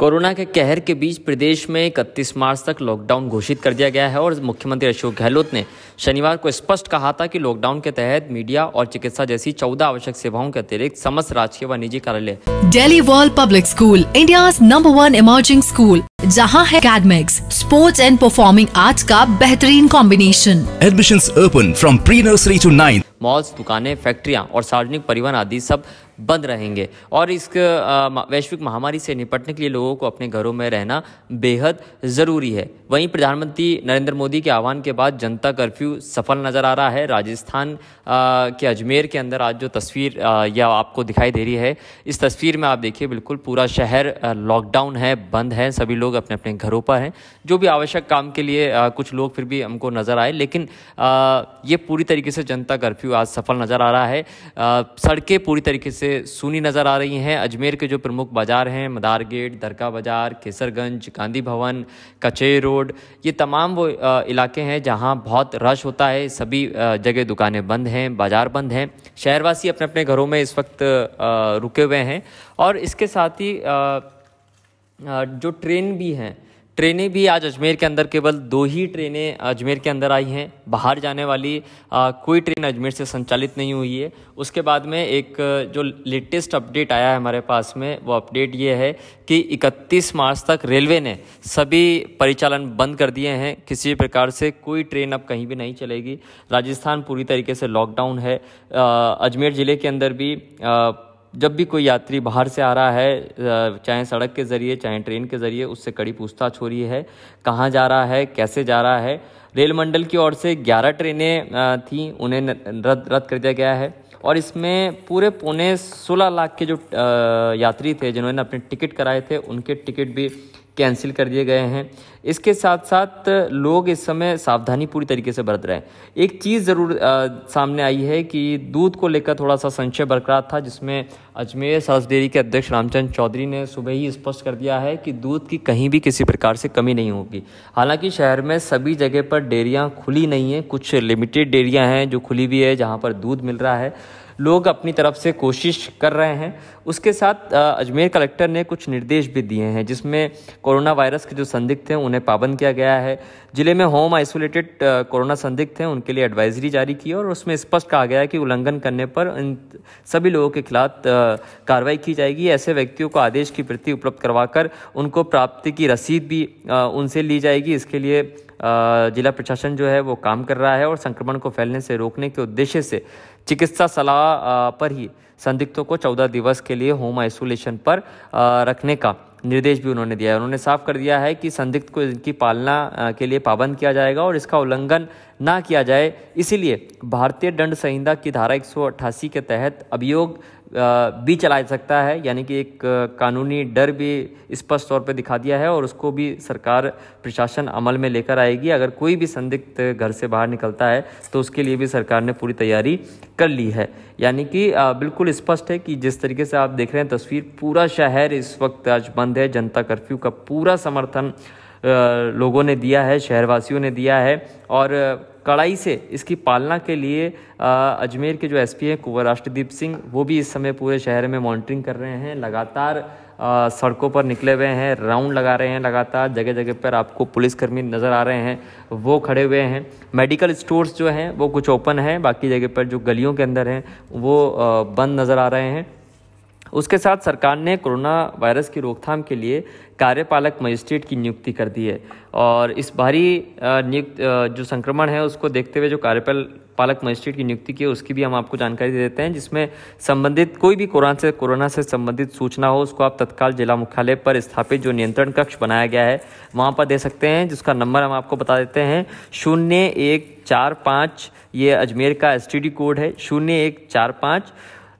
corona के कहर के बीच प्रदेश में इकतीस मार्च तक लॉकडाउन घोषित कर दिया गया है और मुख्यमंत्री अशोक गहलोत ने शनिवार को स्पष्ट कहा था कि लॉकडाउन के तहत मीडिया और चिकित्सा जैसी चौदह आवश्यक सेवाओं के अतिरिक्त समस्त राजकीय व निजी कार्यालय Delhi world public school India number one emerging school जहाँ है academics sports and performing arts का बेहतरीन combination admission open from pre nursery to nine malls दुकानें फैक्ट्रिया और सार्वजनिक परिवहन आदि सब बंद रहेंगे और इस वैश्विक महामारी से निपटने के लिए लोगों को अपने घरों में रहना बेहद ज़रूरी है वहीं प्रधानमंत्री नरेंद्र मोदी के आह्वान के बाद जनता कर्फ्यू सफल नज़र आ रहा है राजस्थान के अजमेर के अंदर आज जो तस्वीर या आपको दिखाई दे रही है इस तस्वीर में आप देखिए बिल्कुल पूरा शहर लॉकडाउन है बंद है सभी लोग अपने अपने घरों पर हैं जो भी आवश्यक काम के लिए कुछ लोग फिर भी हमको नज़र आए लेकिन ये पूरी तरीके से जनता कर्फ्यू आज सफल नज़र आ रहा है सड़कें पूरी तरीके से से सुनी नज़र आ रही हैं अजमेर के जो प्रमुख बाज़ार हैं मदार गेट दरका बाज़ार केसरगंज गांधी भवन कचेर रोड ये तमाम वो इलाके हैं जहाँ बहुत रश होता है सभी जगह दुकानें बंद हैं बाज़ार बंद हैं शहरवासी अपने अपने घरों में इस वक्त रुके हुए हैं और इसके साथ ही जो ट्रेन भी हैं ट्रेनें भी आज अजमेर के अंदर केवल दो ही ट्रेनें अजमेर के अंदर आई हैं बाहर जाने वाली आ, कोई ट्रेन अजमेर से संचालित नहीं हुई है उसके बाद में एक जो लेटेस्ट अपडेट आया है हमारे पास में वो अपडेट ये है कि 31 मार्च तक रेलवे ने सभी परिचालन बंद कर दिए हैं किसी प्रकार से कोई ट्रेन अब कहीं भी नहीं चलेगी राजस्थान पूरी तरीके से लॉकडाउन है आ, अजमेर ज़िले के अंदर भी आ, जब भी कोई यात्री बाहर से आ रहा है चाहे सड़क के ज़रिए चाहे ट्रेन के ज़रिए उससे कड़ी पूछताछ हो रही है कहाँ जा रहा है कैसे जा रहा है रेल मंडल की ओर से 11 ट्रेनें थीं उन्हें रद्द रद्द कर दिया गया है और इसमें पूरे पौने सोलह लाख के जो यात्री थे जिन्होंने अपने टिकट कराए थे उनके टिकट भी कैंसिल कर दिए गए हैं इसके साथ साथ लोग इस समय सावधानी पूरी तरीके से बरत रहे हैं एक चीज़ ज़रूर सामने आई है कि दूध को लेकर थोड़ा सा संशय बरकरार था जिसमें अजमेर सरस डेयरी के अध्यक्ष रामचंद्र चौधरी ने सुबह ही स्पष्ट कर दिया है कि दूध की कहीं भी किसी प्रकार से कमी नहीं होगी हालांकि शहर में सभी जगह पर डेयरियाँ खुली नहीं हैं कुछ लिमिटेड डेयरियाँ हैं जो खुली हुई है जहाँ पर दूध मिल रहा है लोग अपनी तरफ से कोशिश कर रहे हैं उसके साथ अजमेर कलेक्टर ने कुछ निर्देश भी दिए हैं जिसमें कोरोना वायरस के जो संदिग्ध हैं उन्हें पाबंद किया गया है जिले में होम आइसोलेटेड कोरोना संदिग्ध हैं उनके लिए एडवाइजरी जारी की और उसमें स्पष्ट कहा गया है कि उल्लंघन करने पर इन सभी लोगों के खिलाफ कार्रवाई की जाएगी ऐसे व्यक्तियों को आदेश की प्रति उपलब्ध करवाकर उनको प्राप्ति की रसीद भी उनसे ली जाएगी इसके लिए जिला प्रशासन जो है वो काम कर रहा है और संक्रमण को फैलने से रोकने के उद्देश्य से चिकित्सा सलाह पर ही संदिग्धों को चौदह दिवस के लिए होम आइसोलेशन पर रखने का निर्देश भी उन्होंने दिया है उन्होंने साफ कर दिया है कि संदिग्ध को इनकी पालना के लिए पाबंद किया जाएगा और इसका उल्लंघन ना किया जाए इसीलिए भारतीय दंड संहिता की धारा एक के तहत अभियोग भी चला सकता है यानी कि एक कानूनी डर भी स्पष्ट तौर पर दिखा दिया है और उसको भी सरकार प्रशासन अमल में लेकर आएगी अगर कोई भी संदिग्ध घर से बाहर निकलता है तो उसके लिए भी सरकार ने पूरी तैयारी कर ली है यानी कि बिल्कुल स्पष्ट है कि जिस तरीके से आप देख रहे हैं तस्वीर पूरा शहर इस वक्त आज बंद है जनता कर्फ्यू का पूरा समर्थन लोगों ने दिया है शहरवासियों ने दिया है और कड़ाई से इसकी पालना के लिए अजमेर के जो एसपी हैं कुंवर राष्ट्रदीप सिंह वो भी इस समय पूरे शहर में मॉनिटरिंग कर रहे हैं लगातार सड़कों पर निकले हुए हैं राउंड लगा रहे हैं लगातार जगह जगह पर आपको पुलिसकर्मी नज़र आ रहे हैं वो खड़े हुए हैं मेडिकल स्टोर्स जो हैं वो कुछ ओपन हैं बाकी जगह पर जो गलियों के अंदर हैं वो बंद नज़र आ रहे हैं उसके साथ सरकार ने कोरोना वायरस की रोकथाम के लिए कार्यपालक मजिस्ट्रेट की नियुक्ति कर दी है और इस भारी नियुक्त जो संक्रमण है उसको देखते हुए जो कार्यपाल पालक मजिस्ट्रेट की नियुक्ति की है उसकी भी हम आपको जानकारी दे देते हैं जिसमें संबंधित कोई भी कोरोना से कोरोना से संबंधित सूचना हो उसको आप तत्काल जिला मुख्यालय पर स्थापित जो नियंत्रण कक्ष बनाया गया है वहाँ पर दे सकते हैं जिसका नंबर हम आपको बता देते हैं शून्य एक चार पाँच ये अजमेर का एस कोड है शून्य एक चार पाँच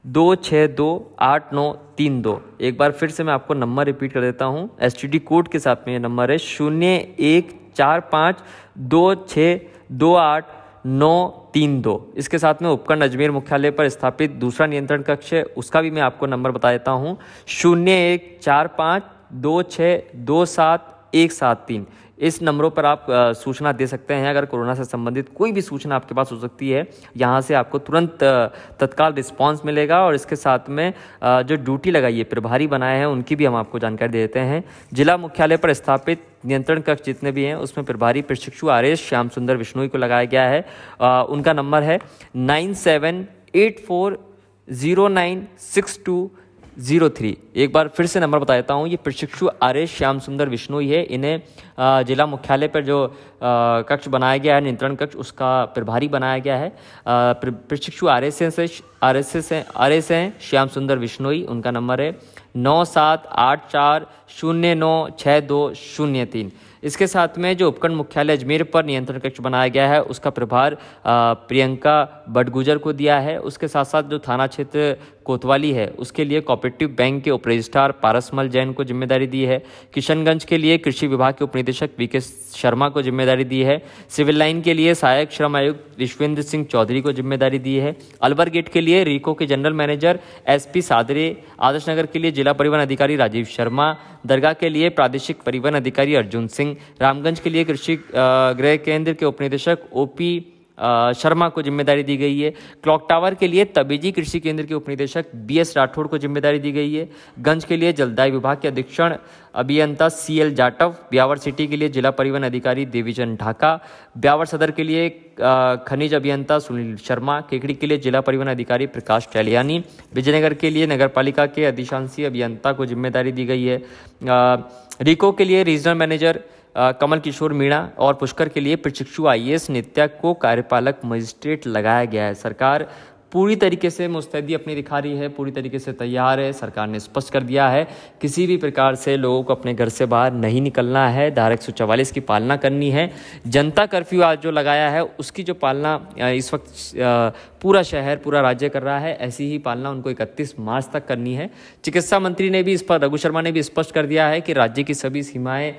दो छः दो आठ नौ तीन दो एक बार फिर से मैं आपको नंबर रिपीट कर देता हूँ एस कोड के साथ में ये नंबर है शून्य एक चार पाँच दो छ दो आठ नौ तीन दो इसके साथ में उपकरण अजमेर मुख्यालय पर स्थापित दूसरा नियंत्रण कक्ष है उसका भी मैं आपको नंबर बता देता हूँ शून्य एक चार पाँच दो छः दो सात एक सात तीन इस नंबरों पर आप सूचना दे सकते हैं अगर कोरोना से संबंधित कोई भी सूचना आपके पास हो सकती है यहाँ से आपको तुरंत तत्काल रिस्पांस मिलेगा और इसके साथ में जो ड्यूटी लगाई है प्रभारी बनाए हैं उनकी भी हम आपको जानकारी दे देते हैं जिला मुख्यालय पर स्थापित नियंत्रण कक्ष जितने भी हैं उसमें प्रभारी प्रशिक्षु आर एस श्याम सुंदर विष्णोई को लगाया गया है उनका नंबर है nine seven eight four zero nine six two zero three एक बार फिर से नंबर बता देता हूँ ये प्रशिक्षु आर्य श्याम सुंदर विष्णु है इन्हें जिला मुख्यालय पर जो कक्ष बनाया गया है नियंत्रण कक्ष उसका प्रभारी बनाया गया है प्रशिक्षु आर एस से आर एस से आर एस हैं श्याम सुंदर विष्णोई उनका नंबर है नौ सात आठ चार शून्य नौ छः दो शून्य तीन इसके साथ में जो उपखंड मुख्यालय अजमेर पर नियंत्रण कक्ष बनाया गया है उसका प्रभार प्रियंका बडगुजर को दिया है उसके साथ साथ जो थाना क्षेत्र कोतवाली है उसके लिए कॉपरेटिव बैंक के उप रजिस्ट्रार पारसमल जैन को जिम्मेदारी दी है किशनगंज के लिए कृषि विभाग के उप निदेशक वी के शर्मा को जिम्मेदारी दी है सिविल लाइन के लिए सहायक श्रम आयुक्त विश्वेंद्र सिंह चौधरी को जिम्मेदारी दी है अलवर गेट के लिए रीको के general manager S P Sadre Adarsh Nagar के लिए जिला परिवहन अधिकारी राजीव शर्मा दरगाह के लिए प्रादेशिक परिवहन अधिकारी अर्जुन सिंह सिंह रामगंज के लिए कृषि गृह केंद्र के उपनिदेशक ओपी शर्मा को जिम्मेदारी दी गई है क्लॉक टावर के लिए तबीजी कृषि केंद्र के उपनिदेशक बी एस राठौड़ को जिम्मेदारी दी गई है गंज के लिए जलदाय विभाग के अधीक्षण अभियंता C L Jatav Beawar city के लिए जिला परिवहन अधिकारी देवीचंद ढाका ब्यावर सदर के लिए खनिज अभियंता सुनील शर्मा केकड़ी के लिए जिला परिवहन अधिकारी प्रकाश टैलियानी विजयनगर के लिए नगर के अधिशांसी अभियंता को जिम्मेदारी दी गई है रिको के लिए रीजनल मैनेजर कमल किशोर मीणा और पुष्कर के लिए प्रशिक्षु आई एस नित्या को कार्यपालक मजिस्ट्रेट लगाया गया है सरकार पूरी तरीके से मुस्तैदी अपनी दिखा रही है पूरी तरीके से तैयार है सरकार ने स्पष्ट कर दिया है किसी भी प्रकार से लोगों को अपने घर से बाहर नहीं निकलना है धारा एक की पालना करनी है जनता कर्फ्यू आज जो लगाया है उसकी जो पालना इस वक्त पूरा शहर पूरा राज्य कर रहा है ऐसी ही पालना उनको इकतीस मार्च तक करनी है चिकित्सा मंत्री ने भी इस पर रघु शर्मा ने भी स्पष्ट कर दिया है कि राज्य की सभी सीमाएँ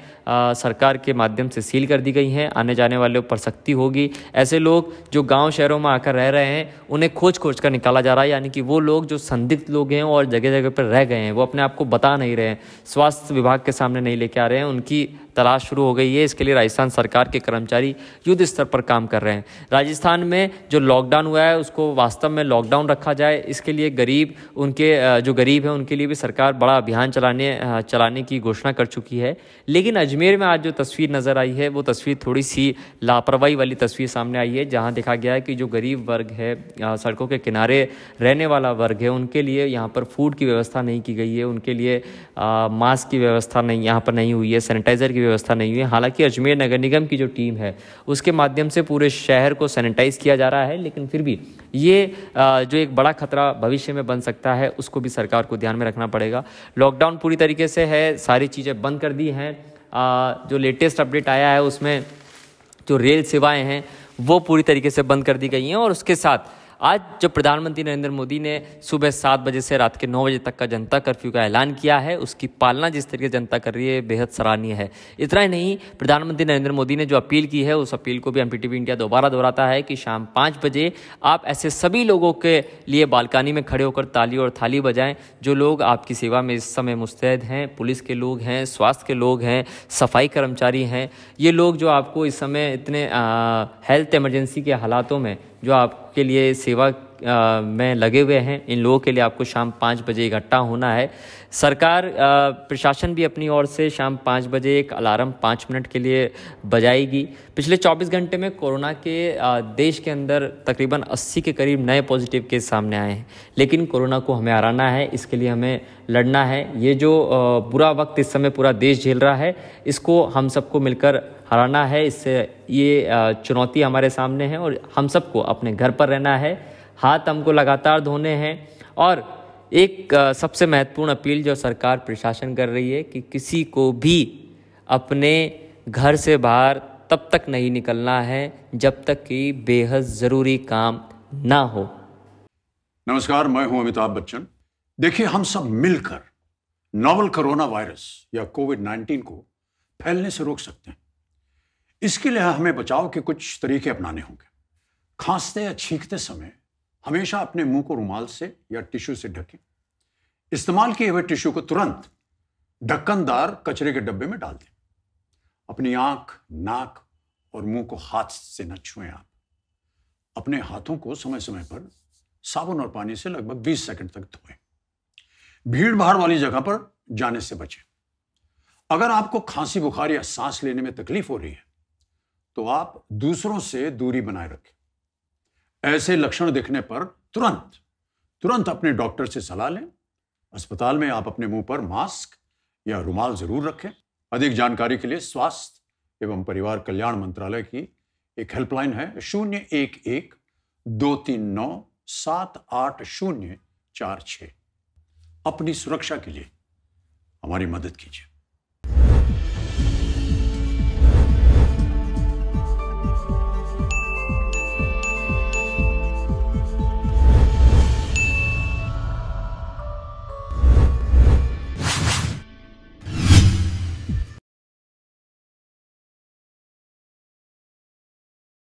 सरकार के माध्यम से सील कर दी गई हैं आने जाने वालों पर सख्ती होगी ऐसे लोग जो गाँव शहरों में आकर रह रहे हैं उन्हें खोज खोज कर निकाला जा रहा है यानी कि वो लोग जो संदिग्ध लोग हैं और जगह जगह पर रह गए हैं वो अपने आप को बता नहीं रहे हैं स्वास्थ्य विभाग के सामने नहीं लेके आ रहे हैं उनकी तलाश शुरू हो गई है इसके लिए राजस्थान सरकार के कर्मचारी युद्ध स्तर पर काम कर रहे हैं राजस्थान में जो लॉकडाउन हुआ है उसको वास्तव में लॉकडाउन रखा जाए इसके लिए गरीब उनके जो गरीब हैं उनके लिए भी सरकार बड़ा अभियान चलाने चलाने की घोषणा कर चुकी है लेकिन अजमेर में आज जो तस्वीर नज़र आई है वो तस्वीर थोड़ी सी लापरवाही वाली तस्वीर सामने आई है जहाँ देखा गया है कि जो गरीब वर्ग है सड़कों के किनारे रहने वाला वर्ग है उनके लिए यहाँ पर फूड की व्यवस्था नहीं की गई है उनके लिए मास्क की व्यवस्था नहीं यहाँ पर नहीं हुई है सैनिटाइज़र की व्यवस्था नहीं हुई है हालांकि अजमेर नगर निगम की जो टीम है उसके माध्यम से पूरे शहर को सैनिटाइज़ किया जा रहा है लेकिन फिर भी ये जो एक बड़ा खतरा भविष्य में बन सकता है उसको भी सरकार को ध्यान में रखना पड़ेगा लॉकडाउन पूरी तरीके से है सारी चीज़ें बंद कर दी हैं जो लेटेस्ट अपडेट आया है उसमें जो रेल सेवाएं हैं वो पूरी तरीके से बंद कर दी गई हैं और उसके साथ आज जो प्रधानमंत्री नरेंद्र मोदी ने सुबह सात बजे से रात के नौ बजे तक का जनता कर्फ्यू का ऐलान किया है उसकी पालना जिस तरीके से जनता कर रही है बेहद सराहनीय है इतना ही नहीं प्रधानमंत्री नरेंद्र मोदी ने जो अपील की है उस अपील को भी एम इंडिया दोबारा दोहराता है कि शाम पाँच बजे आप ऐसे सभी लोगों के लिए बालकानी में खड़े होकर ताली और थाली बजाएं जो लोग आपकी सेवा में इस समय मुस्तैद हैं पुलिस के लोग हैं स्वास्थ्य के लोग हैं सफाई कर्मचारी हैं ये लोग जो आपको इस समय इतने हेल्थ इमरजेंसी के हालातों में जो आपके लिए सेवा में लगे हुए हैं इन लोगों के लिए आपको शाम पाँच बजे इकट्ठा होना है सरकार प्रशासन भी अपनी ओर से शाम पाँच बजे एक अलार्म पाँच मिनट के लिए बजाएगी पिछले चौबीस घंटे में कोरोना के देश के अंदर तकरीबन अस्सी के करीब नए पॉजिटिव केस सामने आए हैं लेकिन कोरोना को हमें हराना है इसके लिए हमें लड़ना है ये जो बुरा वक्त इस समय पूरा देश झेल रहा है इसको हम सबको मिलकर हराना है इससे ये चुनौती हमारे सामने है और हम सबको अपने घर पर रहना है हाथ हमको लगातार धोने हैं और एक सबसे महत्वपूर्ण अपील जो सरकार प्रशासन कर रही है कि किसी को भी अपने घर से बाहर तब तक नहीं निकलना है जब तक कि बेहद ज़रूरी काम ना हो नमस्कार मैं हूं अमिताभ बच्चन देखिए हम सब मिलकर नोवल कोरोना वायरस या कोविड 19 को फैलने से रोक सकते हैं इसके लिए हमें बचाव के कुछ तरीके अपनाने होंगे खांसते या छींकते समय हमेशा अपने मुंह को रुमाल से या टिश्यू से ढकें इस्तेमाल किए हुए टिश्यू को तुरंत ढक्कनदार कचरे के डब्बे में डाल दें अपनी आंख नाक और मुंह को हाथ से न छुएं आप अपने हाथों को समय समय पर साबुन और पानी से लगभग 20 सेकंड तक धोएं भीड़ भाड़ वाली जगह पर जाने से बचें अगर आपको खांसी बुखार या सांस लेने में तकलीफ हो रही है तो आप दूसरों से दूरी बनाए रखें ऐसे लक्षण दिखने पर तुरंत तुरंत अपने डॉक्टर से सलाह लें अस्पताल में आप अपने मुंह पर मास्क या रुमाल जरूर रखें अधिक जानकारी के लिए स्वास्थ्य एवं परिवार कल्याण मंत्रालय की एक हेल्पलाइन है शून्य एक एक दो तीन नौ सात आठ शून्य चार छ अपनी सुरक्षा के लिए हमारी मदद कीजिए